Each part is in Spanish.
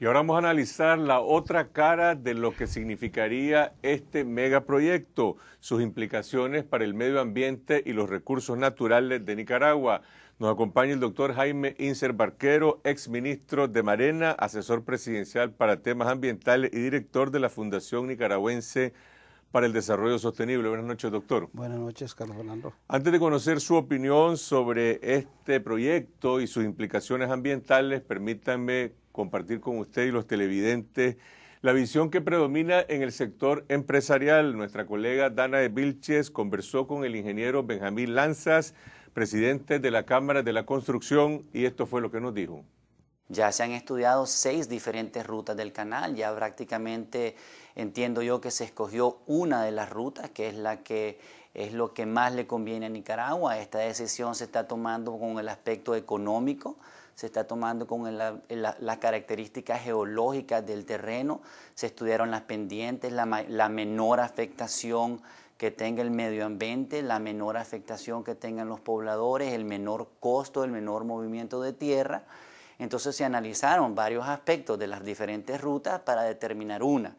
Y ahora vamos a analizar la otra cara de lo que significaría este megaproyecto, sus implicaciones para el medio ambiente y los recursos naturales de Nicaragua. Nos acompaña el doctor Jaime Inser Barquero, ex ministro de Marena, asesor presidencial para temas ambientales y director de la Fundación Nicaragüense para el Desarrollo Sostenible. Buenas noches, doctor. Buenas noches, Carlos Fernando. Antes de conocer su opinión sobre este proyecto y sus implicaciones ambientales, permítanme compartir con usted y los televidentes la visión que predomina en el sector empresarial. Nuestra colega Dana de Vilches conversó con el ingeniero Benjamín Lanzas, presidente de la Cámara de la Construcción, y esto fue lo que nos dijo. Ya se han estudiado seis diferentes rutas del canal, ya prácticamente entiendo yo que se escogió una de las rutas, que es la que es lo que más le conviene a Nicaragua. Esta decisión se está tomando con el aspecto económico, se está tomando con la, las características geológicas del terreno, se estudiaron las pendientes, la, la menor afectación que tenga el medio ambiente, la menor afectación que tengan los pobladores, el menor costo, el menor movimiento de tierra. Entonces se analizaron varios aspectos de las diferentes rutas para determinar una.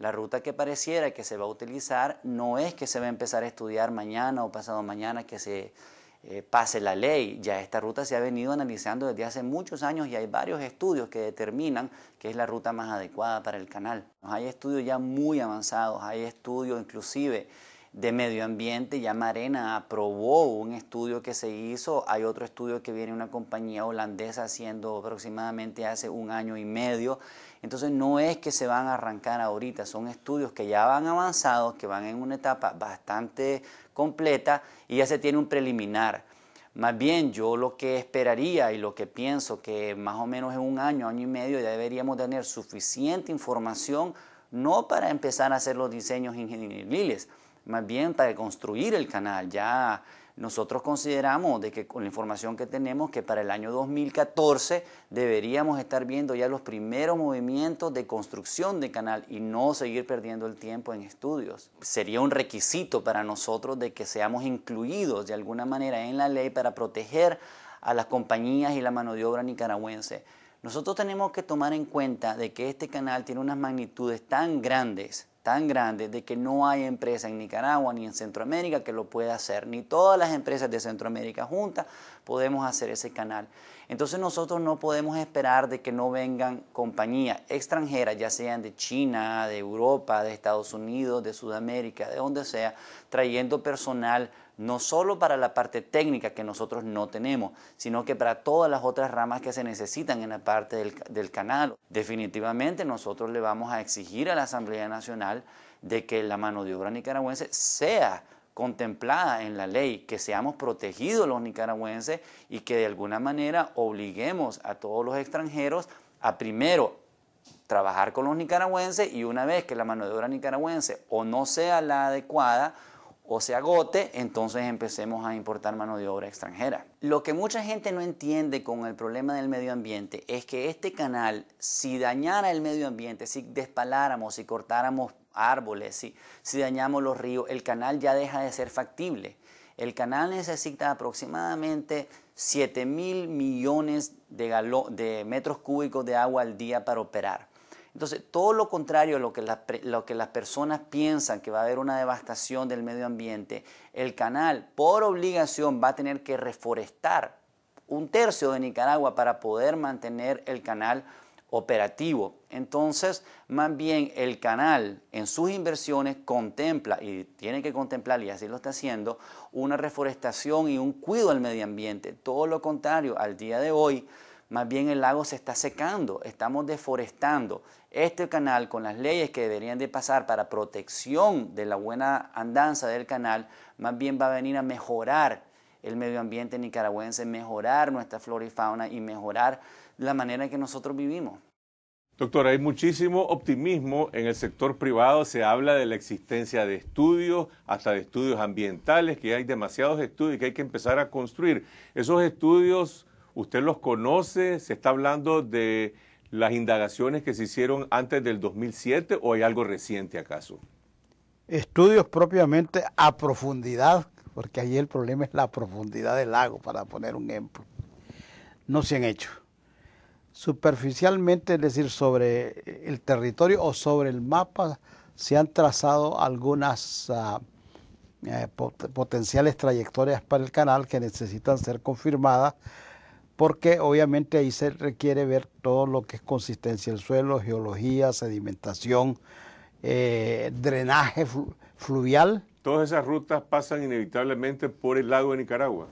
La ruta que pareciera que se va a utilizar no es que se va a empezar a estudiar mañana o pasado mañana que se eh, pase la ley. Ya esta ruta se ha venido analizando desde hace muchos años y hay varios estudios que determinan que es la ruta más adecuada para el canal. Hay estudios ya muy avanzados, hay estudios inclusive de medio ambiente, ya Marena aprobó un estudio que se hizo, hay otro estudio que viene una compañía holandesa haciendo aproximadamente hace un año y medio, entonces no es que se van a arrancar ahorita, son estudios que ya van avanzados, que van en una etapa bastante completa y ya se tiene un preliminar. Más bien yo lo que esperaría y lo que pienso que más o menos en un año, año y medio ya deberíamos tener suficiente información no para empezar a hacer los diseños ingenieriles, más bien para construir el canal. Ya nosotros consideramos de que con la información que tenemos que para el año 2014 deberíamos estar viendo ya los primeros movimientos de construcción de canal y no seguir perdiendo el tiempo en estudios. Sería un requisito para nosotros de que seamos incluidos de alguna manera en la ley para proteger a las compañías y la mano de obra nicaragüense. Nosotros tenemos que tomar en cuenta de que este canal tiene unas magnitudes tan grandes tan grande de que no hay empresa en Nicaragua ni en Centroamérica que lo pueda hacer, ni todas las empresas de Centroamérica juntas podemos hacer ese canal. Entonces nosotros no podemos esperar de que no vengan compañías extranjeras, ya sean de China, de Europa, de Estados Unidos, de Sudamérica, de donde sea, trayendo personal no solo para la parte técnica que nosotros no tenemos, sino que para todas las otras ramas que se necesitan en la parte del, canal. Definitivamente nosotros le vamos a exigir a la Asamblea Nacional de que la mano de obra nicaragüense sea contemplada en la ley, que seamos protegidos los nicaragüenses y que de alguna manera obliguemos a todos los extranjeros a primero trabajar con los nicaragüenses y una vez que la mano de obra nicaragüense o no sea la adecuada, o se agote, entonces empecemos a importar mano de obra extranjera. Lo que mucha gente no entiende con el problema del medio ambiente es que este canal, si dañara el medio ambiente, si despaláramos, si cortáramos árboles, si, si dañamos los ríos, el canal ya deja de ser factible. El canal necesita aproximadamente 7 mil millones de metros cúbicos de agua al día para operar. Entonces, todo lo contrario a lo que, las personas piensan que va a haber una devastación del medio ambiente, el canal por obligación va a tener que reforestar un tercio de Nicaragua para poder mantener el canal operativo. Entonces, más bien el canal en sus inversiones contempla, y tiene que contemplar, y así lo está haciendo, una reforestación y un cuidado al medio ambiente. Todo lo contrario, al día de hoy, más bien el lago se está secando, estamos deforestando. Este canal, con las leyes que deberían de pasar para protección de la buena andanza del canal, más bien va a venir a mejorar el medio ambiente nicaragüense, mejorar nuestra flora y fauna y mejorar la manera en que nosotros vivimos. Doctor, hay muchísimo optimismo en el sector privado. Se habla de la existencia de estudios, hasta de estudios ambientales, que hay demasiados estudios y que hay que empezar a construir. Esos estudios usted los conoce, se está hablando de las indagaciones que se hicieron antes del 2007 o hay algo reciente acaso? Estudios propiamente a profundidad, porque ahí el problema es la profundidad del lago, para poner un ejemplo. No se han hecho. Superficialmente, es decir, sobre el territorio o sobre el mapa, se han trazado algunas ah, eh, potenciales trayectorias para el canal que necesitan ser confirmadas porque obviamente ahí se requiere ver todo lo que es consistencia del suelo, geología, sedimentación, eh, drenaje fluvial. Todas esas rutas pasan inevitablemente por el lago de Nicaragua.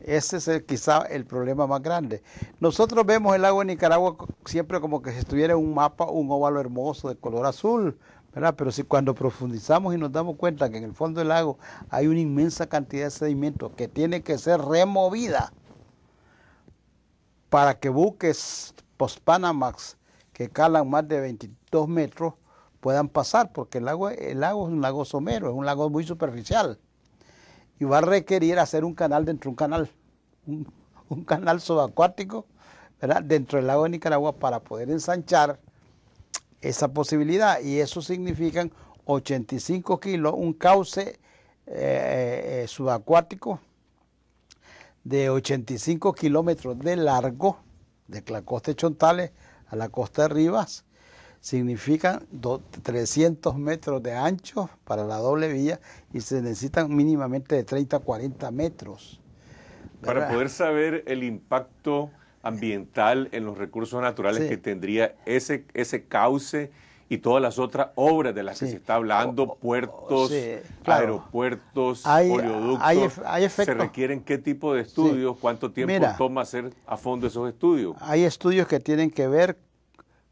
Ese es quizá el problema más grande. Nosotros vemos el lago de Nicaragua siempre como que si estuviera un mapa, un óvalo hermoso de color azul, ¿verdad? Pero si cuando profundizamos y nos damos cuenta que en el fondo del lago hay una inmensa cantidad de sedimentos que tiene que ser removida para que buques post-Panamax que calan más de 22 metros puedan pasar, porque el lago, el lago es un lago somero, es un lago muy superficial y va a requerir hacer un canal dentro de un canal, un, canal subacuático dentro del lago de Nicaragua para poder ensanchar esa posibilidad y eso significan 85 kilos, un cauce eh, eh, eh, subacuático de 85 kilómetros de largo, de la costa de Chontales a la costa de Rivas, significan 300 metros de ancho para la doble vía y se necesitan mínimamente de 30 a 40 metros. Para poder saber el impacto ambiental en los recursos naturales que tendría ese, ese cauce y todas las otras obras de las que se está hablando, puertos, aeropuertos, oleoductos, ¿se requieren qué tipo de estudios? ¿Cuánto tiempo toma hacer a fondo esos estudios? Hay estudios que tienen que ver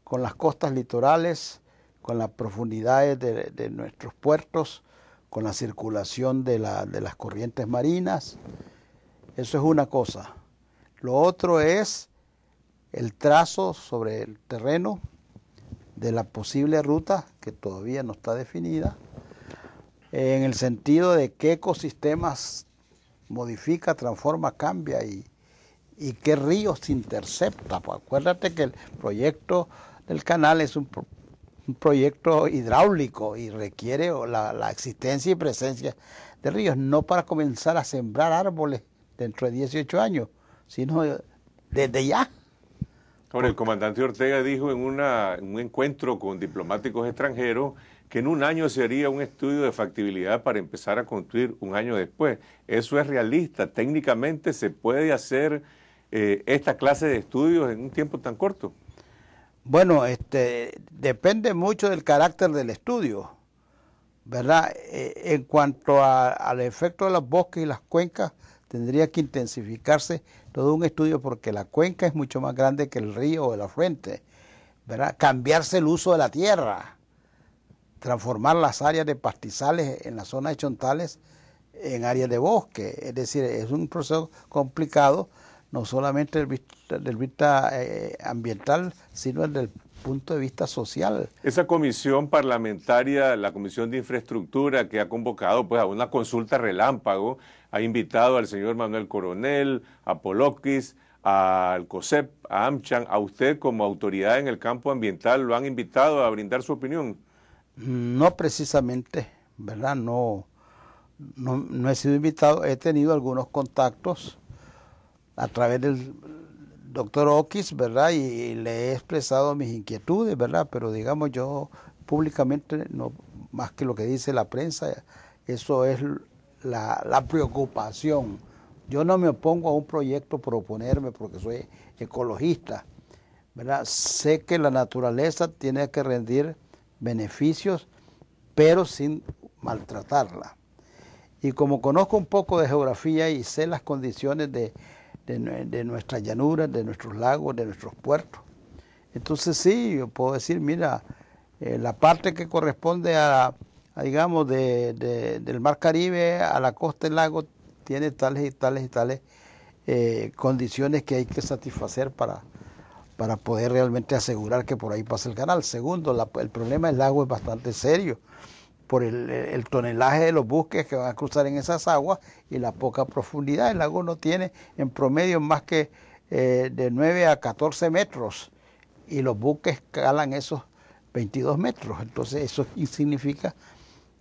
con las costas litorales, con las profundidades de, nuestros puertos, con la circulación de, de las corrientes marinas. Eso es una cosa. Lo otro es el trazo sobre el terreno, de la posible ruta que todavía no está definida, en el sentido de qué ecosistemas modifica, transforma, cambia y, qué ríos intercepta. Pues acuérdate que el proyecto del canal es un, proyecto hidráulico y requiere la, la, existencia y presencia de ríos, no para comenzar a sembrar árboles dentro de 18 años, sino desde ya. Bueno, el comandante Ortega dijo en, un encuentro con diplomáticos extranjeros que en un año se haría un estudio de factibilidad para empezar a construir un año después. Eso es realista. Técnicamente se puede hacer eh, esta clase de estudios en un tiempo tan corto. Bueno, este, depende mucho del carácter del estudio, ¿verdad? Eh, en cuanto al efecto de los bosques y las cuencas, tendría que intensificarse todo un estudio porque la cuenca es mucho más grande que el río o el afluente. Cambiarse el uso de la tierra, transformar las áreas de pastizales en las zonas de chontales en áreas de bosque. Es decir, es un proceso complicado, no solamente desde el del vista eh, ambiental, sino el del punto de vista social. Esa comisión parlamentaria, la Comisión de Infraestructura, que ha convocado pues, a una consulta relámpago, ha invitado al señor Manuel Coronel, a Poloquis, al COSEP, a AMCHAN, a usted como autoridad en el campo ambiental, ¿lo han invitado a brindar su opinión? No precisamente, ¿verdad? no, no he sido invitado, he tenido algunos contactos a través del, doctor Oquis, ¿verdad? Y, le he expresado mis inquietudes, ¿verdad? Pero digamos yo públicamente, no más que lo que dice la prensa, eso es la, preocupación. Yo no me opongo a un proyecto por porque soy ecologista, ¿verdad? Sé que la naturaleza tiene que rendir beneficios, pero sin maltratarla. Y como conozco un poco de geografía y sé las condiciones de de, nuestras llanuras, de nuestros lagos, de nuestros puertos. Entonces sí, yo puedo decir, mira, eh, la parte que corresponde a, digamos, del Mar Caribe a la costa del lago tiene tales y tales y tales eh, condiciones que hay que satisfacer para, para poder realmente asegurar que por ahí pase el canal. Segundo, el problema del lago es bastante serio por el, tonelaje de los buques que van a cruzar en esas aguas y la poca profundidad. El lago no tiene en promedio más que eh, de 9 a 14 metros y los buques calan esos 22 metros. Entonces eso significa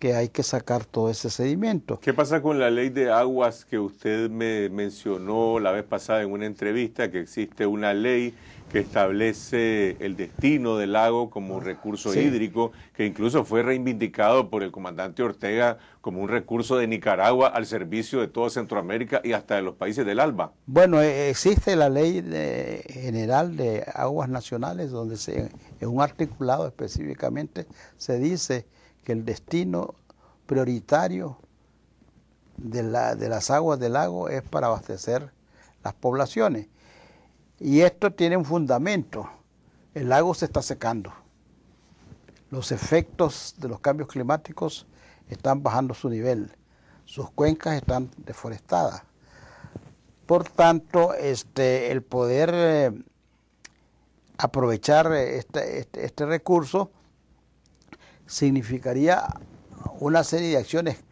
que hay que sacar todo ese sedimento. ¿Qué pasa con la ley de aguas que usted me mencionó la vez pasada en una entrevista, que existe una ley que establece el destino del lago como recurso hídrico, que incluso fue reivindicado por el comandante Ortega como un recurso de Nicaragua al servicio de toda Centroamérica y hasta de los países del ALBA. Bueno, e-, existe la ley general de aguas nacionales, donde se, en un articulado específicamente se dice que el destino prioritario de, las aguas del lago es para abastecer las poblaciones. Y esto tiene un fundamento. El lago se está secando. Los efectos de los cambios climáticos están bajando su nivel. Sus cuencas están deforestadas. Por tanto, este, el poder eh, aprovechar eh, este, este, este recurso significaría una serie de acciones,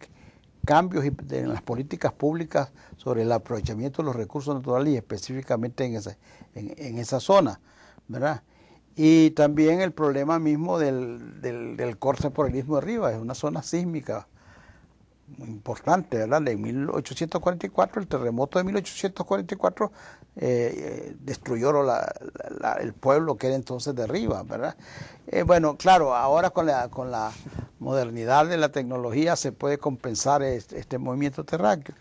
cambios en las políticas públicas sobre el aprovechamiento de los recursos naturales y específicamente en esa, en, esa zona, ¿verdad? Y también el problema mismo del, del, corte por el mismo arriba es una zona sísmica importante, ¿verdad? En 1844, el terremoto de 1844 eh, eh, destruyó el pueblo que era entonces de arriba, ¿verdad? Eh, bueno, claro, ahora con la, con la modernidad de la tecnología se puede compensar este, movimiento terráqueo.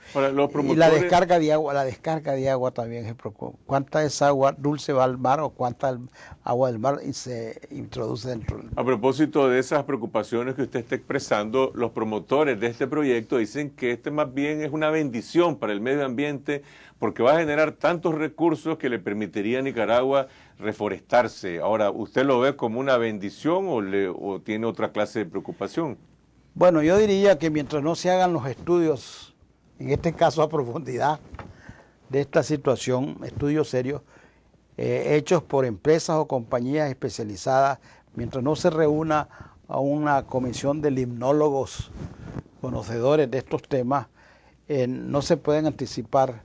Y la descarga de agua, la descarga de agua también se preocupa. ¿Cuánta es agua dulce va al mar o cuánta agua del mar y se introduce dentro A propósito de esas preocupaciones que usted está expresando, los promotores de este proyecto dicen que este más bien es una bendición para el medio ambiente porque va a generar tantos recursos que le permitiría a Nicaragua reforestarse. Ahora, ¿usted lo ve como una bendición o, tiene otra clase de preocupación? Bueno, yo diría que mientras no se hagan los estudios, en este caso a profundidad, de esta situación, estudios serios, eh, hechos por empresas o compañías especializadas, mientras no se reúna a una comisión de limnólogos conocedores de estos temas, eh, no se pueden anticipar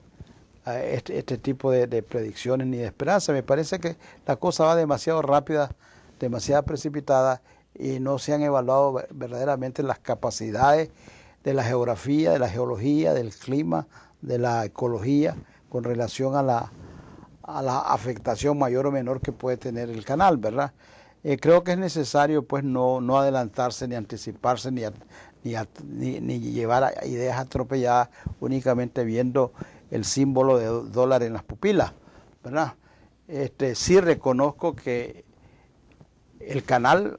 este, este, tipo de, predicciones ni de esperanza. Me parece que la cosa va demasiado rápida, demasiado precipitada y no se han evaluado verdaderamente las capacidades de la geografía, de la geología, del clima, de la ecología con relación a la, a la afectación mayor o menor que puede tener el canal, ¿verdad? Eh, creo que es necesario pues no, adelantarse ni anticiparse ni, ni, llevar ideas atropelladas únicamente viendo el símbolo de dólar en las pupilas, ¿verdad? Este, sí reconozco que el canal,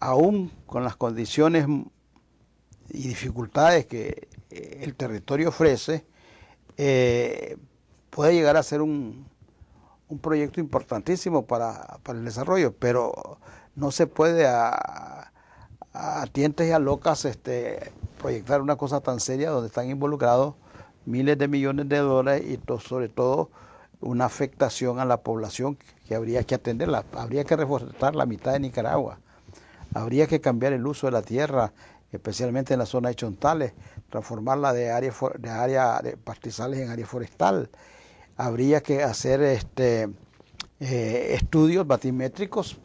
aún con las condiciones y dificultades que eh, el territorio ofrece, eh, puede llegar a ser un, un proyecto importantísimo para, el desarrollo, pero no se puede a, tientes y a locas este, proyectar una cosa tan seria donde están involucrados miles de millones de dólares y sobre todo una afectación a la población que habría que atenderla. Habría que reforzar la mitad de Nicaragua. Habría que cambiar el uso de la tierra, especialmente en la zona de Chontales, transformarla de área, de área pastizales en área forestal. Habría que hacer este, eh, estudios batimétricos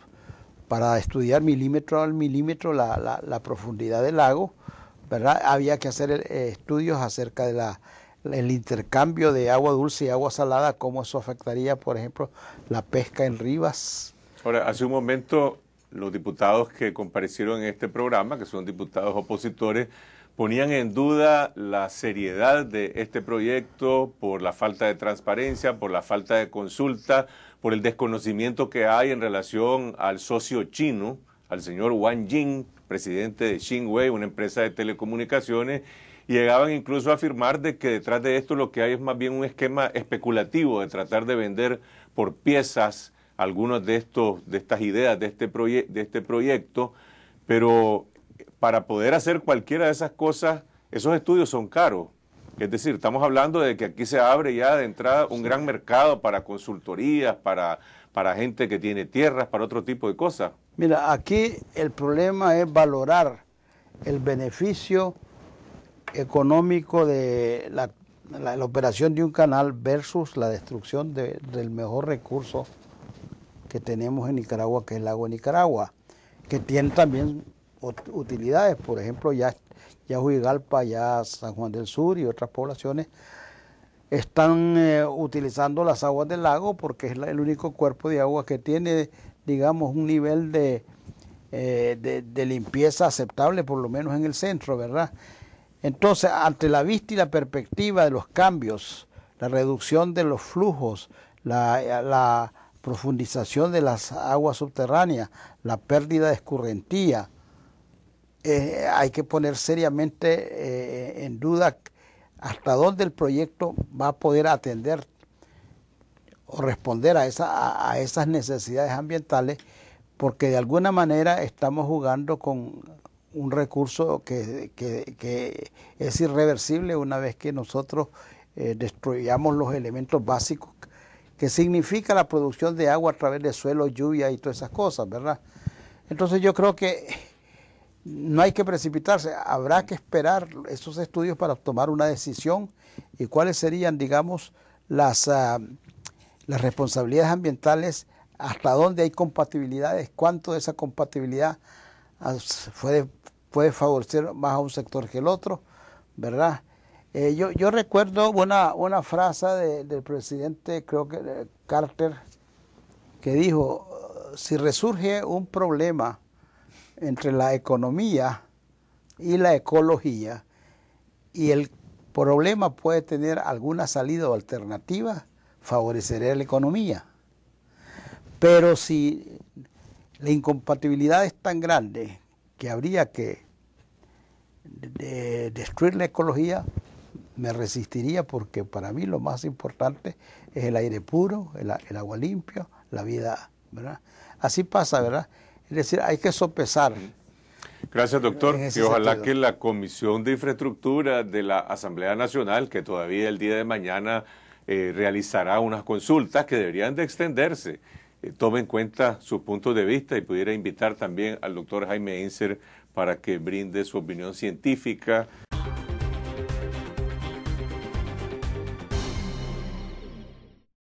para estudiar milímetro al milímetro la, profundidad del lago. ¿verdad? Había que hacer eh, estudios acerca de la el intercambio de agua dulce y agua salada, cómo eso afectaría, por ejemplo, la pesca en Rivas. Ahora, hace un momento los diputados que comparecieron en este programa, que son diputados opositores, ponían en duda la seriedad de este proyecto por la falta de transparencia, por la falta de consulta, por el desconocimiento que hay en relación al socio chino, al señor Wang Jing, presidente de Xinhui, una empresa de telecomunicaciones, llegaban incluso a afirmar de que detrás de esto lo que hay es más bien un esquema especulativo de tratar de vender por piezas algunas de estos de estas ideas de este de este proyecto, pero para poder hacer cualquiera de esas cosas, esos estudios son caros. Es decir, estamos hablando de que aquí se abre ya de entrada un gran mercado para consultorías, para, para gente que tiene tierras, para otro tipo de cosas. Mira, aquí el problema es valorar el beneficio económico de la, la, operación de un canal versus la destrucción del mejor recurso que tenemos en Nicaragua, que es el lago de Nicaragua, que tiene también utilidades, por ejemplo, ya, ya ya San Juan del Sur y otras poblaciones están eh, utilizando las aguas del lago porque es el único cuerpo de agua que tiene, digamos, un nivel de, eh, de, limpieza aceptable, por lo menos en el centro, ¿verdad? Entonces, ante la vista y la perspectiva de los cambios, la reducción de los flujos, la, profundización de las aguas subterráneas, la pérdida de escurrentía, eh, hay que poner seriamente eh, en duda hasta dónde el proyecto va a poder atender o responder a esas necesidades ambientales, porque de alguna manera estamos jugando con un recurso que, es irreversible una vez que nosotros eh, destruyamos los elementos básicos que significa la producción de agua a través de suelo, lluvia y todas esas cosas, ¿verdad? Entonces yo creo que no hay que precipitarse, habrá que esperar esos estudios para tomar una decisión y cuáles serían, digamos, las, ah, las responsabilidades ambientales, hasta dónde hay compatibilidades, cuánto de esa compatibilidad ah, fue puede favorecer más a un sector que el otro, ¿verdad? Eh, yo, recuerdo una, frase del presidente, creo que eh, Carter, que dijo, si resurge un problema entre la economía y la ecología, y el problema puede tener alguna salida o alternativa, favorecerá la economía. Pero si la incompatibilidad es tan grande que habría que destruir la ecología, me resistiría porque para mí lo más importante es el aire puro, el, agua limpia, la vida, ¿verdad? Así pasa, ¿verdad? Es decir, hay que sopesar. Gracias, doctor. Y ojalá que la Comisión de Infraestructura de la Asamblea Nacional, que todavía el día de mañana eh, realizará unas consultas que deberían de extenderse, eh, tome en cuenta su puntos de vista y pudiera invitar también al doctor Jaime Enser para que brinde su opinión científica